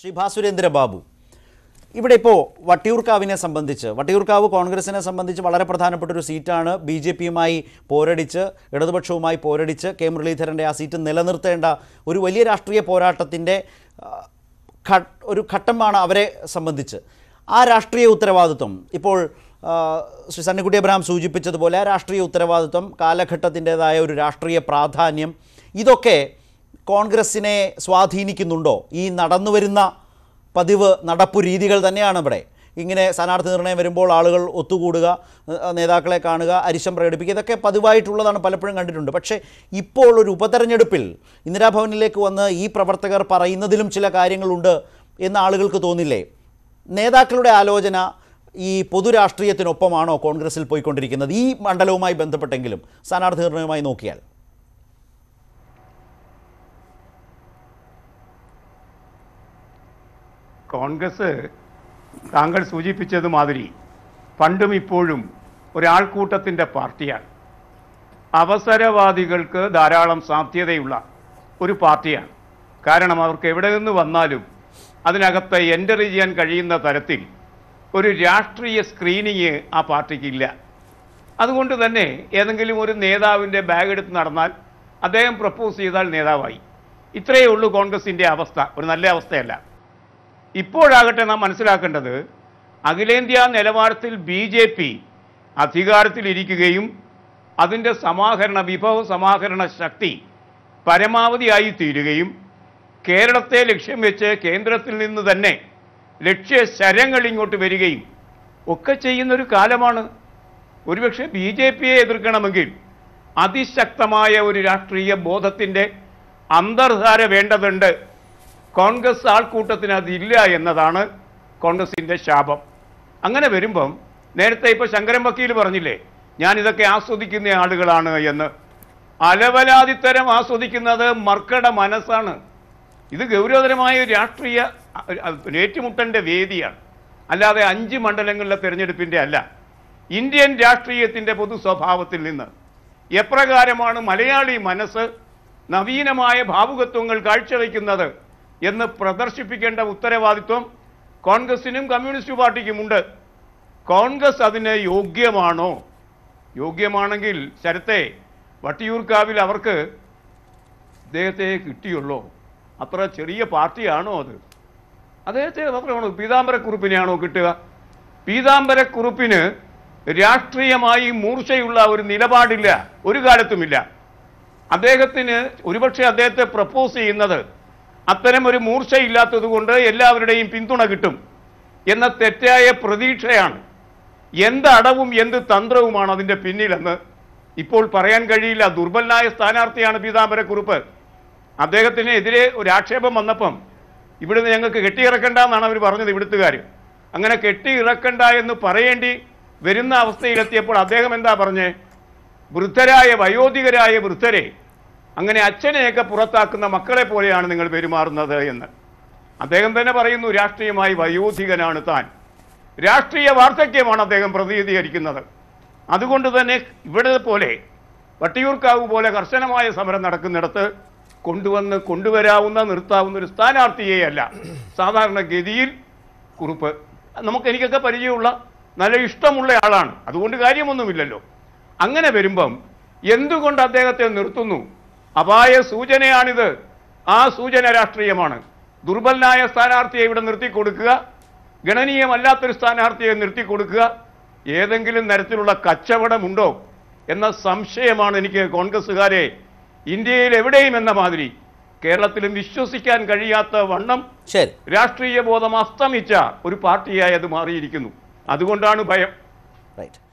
ശ്രീ ഭാസുരേന്ദ്ര ബാബു ഇവിടെ ഇപ്പോൾ വട്ടിയൂർക്കാവിനെ സംബന്ധിച്ച് വട്ടിയൂർക്കാവ് കോൺഗ്രസിനെ സംബന്ധിച്ച് വളരെ പ്രധാനപ്പെട്ട ഒരു സീറ്റാണ് ബി ജെ പിയുമായി പോരടിച്ച് ഇടതുപക്ഷവുമായി പോരടിച്ച് കെ മുരളീധരൻ്റെ ആ സീറ്റ് നിലനിർത്തേണ്ട ഒരു വലിയ രാഷ്ട്രീയ പോരാട്ടത്തിൻ്റെ ഒരു ഘട്ടമാണ് അവരെ സംബന്ധിച്ച് ആ രാഷ്ട്രീയ ഉത്തരവാദിത്വം ഇപ്പോൾ ശ്രീ സണ്ണിക്കുട്ടി അബ്രഹാം സൂചിപ്പിച്ചതുപോലെ ആ രാഷ്ട്രീയ ഉത്തരവാദിത്വം കാലഘട്ടത്തിൻ്റേതായ ഒരു രാഷ്ട്രീയ പ്രാധാന്യം ഇതൊക്കെ കോൺഗ്രസ്സിനെ സ്വാധീനിക്കുന്നുണ്ടോ ഈ നടന്നു വരുന്ന പതിവ് നടപ്പു രീതികൾ തന്നെയാണ് ഇവിടെ ഇങ്ങനെ സ്ഥാനാർത്ഥി നിർണയം വരുമ്പോൾ ആളുകൾ ഒത്തുകൂടുക നേതാക്കളെ കാണുക അരിശം പ്രകടിപ്പിക്കുക ഇതൊക്കെ പതിവായിട്ടുള്ളതാണ് പലപ്പോഴും കണ്ടിട്ടുണ്ട് പക്ഷേ ഇപ്പോൾ ഒരു ഉപതെരഞ്ഞെടുപ്പിൽ ഇന്ദിരാഭവനിലേക്ക് വന്ന് ഈ പ്രവർത്തകർ പറയുന്നതിലും ചില കാര്യങ്ങളുണ്ട് എന്ന് ആളുകൾക്ക് തോന്നില്ലേ നേതാക്കളുടെ ആലോചന ഈ പൊതുരാഷ്ട്രീയത്തിനൊപ്പമാണോ കോൺഗ്രസിൽ പോയിക്കൊണ്ടിരിക്കുന്നത് ഈ മണ്ഡലവുമായി ബന്ധപ്പെട്ടെങ്കിലും സ്ഥാനാർത്ഥി നിർണയവുമായി നോക്കിയാൽ കോൺഗ്രസ് താങ്കൾ സൂചിപ്പിച്ചത് മാതിരി പണ്ടും ഇപ്പോഴും ഒരാൾക്കൂട്ടത്തിൻ്റെ പാർട്ടിയാണ് അവസരവാദികൾക്ക് ധാരാളം സാധ്യതയുള്ള ഒരു പാർട്ടിയാണ് കാരണം അവർക്ക് എവിടെ നിന്ന് വന്നാലും അതിനകത്ത് എൻ്റർ ചെയ്യാൻ കഴിയുന്ന തരത്തിൽ ഒരു രാഷ്ട്രീയ സ്ക്രീനിങ് ആ പാർട്ടിക്കില്ല അതുകൊണ്ട് തന്നെ ഏതെങ്കിലും ഒരു നേതാവിൻ്റെ ബാഗ് എടുത്ത് നടന്നാൽ അദ്ദേഹം പ്രപ്പോസ് ചെയ്താൽ നേതാവായി ഇത്രയേ ഉള്ളൂ കോൺഗ്രസിൻ്റെ അവസ്ഥ ഒരു നല്ല അവസ്ഥയല്ല ഇപ്പോഴാകട്ടെ നാം മനസ്സിലാക്കേണ്ടത് അഖിലേന്ത്യാ നിലവാരത്തിൽ ബി ജെ പി അധികാരത്തിലിരിക്കുകയും അതിൻ്റെ സമാഹരണ വിഭവ സമാഹരണ ശക്തി പരമാവധിയായി തീരുകയും കേരളത്തെ ലക്ഷ്യം വെച്ച് കേന്ദ്രത്തിൽ നിന്ന് തന്നെ ലക്ഷ്യശരങ്ങൾ ഇങ്ങോട്ട് വരികയും ഒക്കെ ചെയ്യുന്നൊരു കാലമാണ് ഒരുപക്ഷെ ബി ജെ പിയെ എതിർക്കണമെങ്കിൽ അതിശക്തമായ ഒരു രാഷ്ട്രീയ ബോധത്തിൻ്റെ അന്തർധാര വേണ്ടതുണ്ട് കോൺഗ്രസ് ആൾക്കൂട്ടത്തിന് അതില്ല എന്നതാണ് കോൺഗ്രസിൻ്റെ ശാപം അങ്ങനെ വരുമ്പം നേരത്തെ ഇപ്പോൾ ശങ്കരൻ വക്കീൽ പറഞ്ഞില്ലേ ഞാനിതൊക്കെ ആസ്വദിക്കുന്ന ആളുകളാണ് എന്ന് അലവലാതിത്തരം ആസ്വദിക്കുന്നത് മർക്കട മനസ്സാണ് ഇത് ഗൗരവതരമായ രാഷ്ട്രീയ ഏറ്റുമുട്ടൻ്റെ വേദിയാണ് അല്ലാതെ അഞ്ച് മണ്ഡലങ്ങളിലെ തിരഞ്ഞെടുപ്പിൻ്റെ അല്ല ഇന്ത്യൻ രാഷ്ട്രീയത്തിൻ്റെ പൊതു സ്വഭാവത്തിൽ നിന്ന് എപ്രകാരമാണ് മലയാളി മനസ്സ് നവീനമായ ഭാവുകത്വങ്ങൾ കാഴ്ചവെക്കുന്നത് എന്ന് പ്രദർശിപ്പിക്കേണ്ട ഉത്തരവാദിത്വം കോൺഗ്രസിനും കമ്മ്യൂണിസ്റ്റ് പാർട്ടിക്കുമുണ്ട് കോൺഗ്രസ് അതിന് യോഗ്യമാണോ യോഗ്യമാണെങ്കിൽ ശരത്തെ വട്ടിയൂർക്കാവിൽ അവർക്ക് അദ്ദേഹത്തെ കിട്ടിയുള്ളോ അത്ര ചെറിയ പാർട്ടിയാണോ അത് അദ്ദേഹത്തെ മാത്രമാണോ പീതാംബരക്കുറിപ്പിനെയാണോ കിട്ടുക പീതാംബരക്കുറിപ്പിന് രാഷ്ട്രീയമായി മൂർച്ചയുള്ള ഒരു നിലപാടില്ല ഒരു കാലത്തുമില്ല അദ്ദേഹത്തിന് ഒരുപക്ഷെ അദ്ദേഹത്തെ പ്രപ്പോസ് ചെയ്യുന്നത് അത്തരം ഒരു കൊണ്ട് എല്ലാവരുടെയും പിന്തുണ കിട്ടും എന്ന തെറ്റായ പ്രതീക്ഷയാണ് എന്ത് അടവും എന്ത് തന്ത്രവുമാണ് അതിൻ്റെ പിന്നിലെന്ന് ഇപ്പോൾ പറയാൻ കഴിയില്ല ദുർബലനായ സ്ഥാനാർത്ഥിയാണ് പീതാംബരക്കുറിപ്പ് അദ്ദേഹത്തിന് എതിരെ ഒരു ആക്ഷേപം വന്നപ്പം ഇവിടുന്ന് ഞങ്ങൾക്ക് കെട്ടിയിറക്കണ്ട എന്നാണ് അവർ പറഞ്ഞത് ഇവിടുത്തുകാർ അങ്ങനെ കെട്ടിയിറക്കണ്ട എന്ന് പറയേണ്ടി വരുന്ന അവസ്ഥയിലെത്തിയപ്പോൾ അദ്ദേഹം എന്താ പറഞ്ഞേ വൃദ്ധരായ വയോധികരായ വൃദ്ധരെ അങ്ങനെ അച്ഛനെയൊക്കെ പുറത്താക്കുന്ന മക്കളെ പോലെയാണ് നിങ്ങൾ പെരുമാറുന്നത് എന്ന് അദ്ദേഹം തന്നെ പറയുന്നു രാഷ്ട്രീയമായി വയോധികനാണ് താൻ രാഷ്ട്രീയ വാർദ്ധക്യമാണ് അദ്ദേഹം പ്രതിനിധീകരിക്കുന്നത് അതുകൊണ്ട് തന്നെ ഇവിടെ പോലെ വട്ടിയൂർക്കാവ് പോലെ കർശനമായ സമരം നടക്കുന്നിടത്ത് കൊണ്ടുവന്ന് കൊണ്ടുവരാവുന്ന നിർത്താവുന്ന ഒരു സ്ഥാനാർത്ഥിയെയല്ല സാധാരണഗതിയിൽ കുറിപ്പ് നമുക്ക് എനിക്കൊക്കെ പരിചയമുള്ള നല്ല ഇഷ്ടമുള്ള ആളാണ് അതുകൊണ്ട് കാര്യമൊന്നുമില്ലല്ലോ അങ്ങനെ വരുമ്പം എന്തുകൊണ്ട് അദ്ദേഹത്തെ നിർത്തുന്നു അപായ സൂചനയാണിത് ആ സൂചന രാഷ്ട്രീയമാണ് ദുർബലനായ സ്ഥാനാർത്ഥിയെ ഇവിടെ നിർത്തിക്കൊടുക്കുക ഗണനീയമല്ലാത്തൊരു സ്ഥാനാർത്ഥിയെ നിർത്തിക്കൊടുക്കുക ഏതെങ്കിലും തരത്തിലുള്ള കച്ചവടമുണ്ടോ എന്ന സംശയമാണ് എനിക്ക് കോൺഗ്രസ്സുകാരെ ഇന്ത്യയിൽ എവിടെയും എന്ന മാതിരി കേരളത്തിലും വിശ്വസിക്കാൻ കഴിയാത്ത വണ്ണം രാഷ്ട്രീയ ബോധം അസ്തമിച്ച ഒരു പാർട്ടിയായി അത് മാറിയിരിക്കുന്നു അതുകൊണ്ടാണ് ഭയം റൈറ്റ്